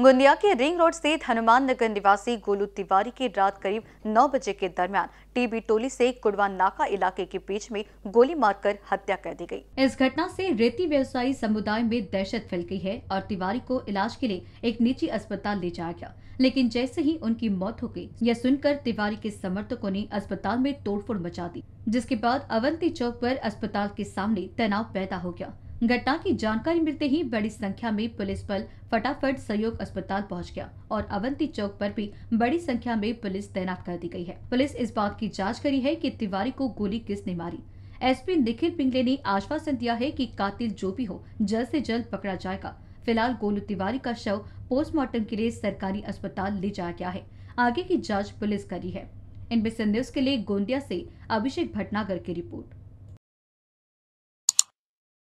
गोंदिया के ring road स्थित हनुमान नगर निवासी गोलू तिवारी की रात करीब 9 बजे के दरमियान टीबी टोली से कुड़वा नाका इलाके के बीच में गोली मारकर हत्या कर दी गई। इस घटना से रेती व्यवसायी समुदाय में दहशत फैल गई है और तिवारी को इलाज के लिए एक निजी अस्पताल ले जाया गया लेकिन जैसे ही उनकी मौत हो गयी यह सुनकर तिवारी के समर्थकों ने अस्पताल में तोड़फोड़ मचा दी जिसके बाद अवंती चौक आरोप अस्पताल के सामने तनाव पैदा हो गया घटना की जानकारी मिलते ही बड़ी संख्या में पुलिस बल फटाफट सहयोग अस्पताल पहुंच गया और अवंती चौक पर भी बड़ी संख्या में पुलिस तैनात कर दी गई है पुलिस इस बात की जांच करी है कि तिवारी को गोली किसने मारी एसपी निखिल पिंगले ने आश्वासन दिया है कि कातिल जो भी हो जल्द से जल्द पकड़ा जाएगा फिलहाल गोलू तिवारी का शव पोस्टमार्टम के लिए सरकारी अस्पताल ले जाया गया है आगे की जाँच पुलिस करी है इनमें संदेश के लिए गोंदिया ऐसी अभिषेक भटनागर की रिपोर्ट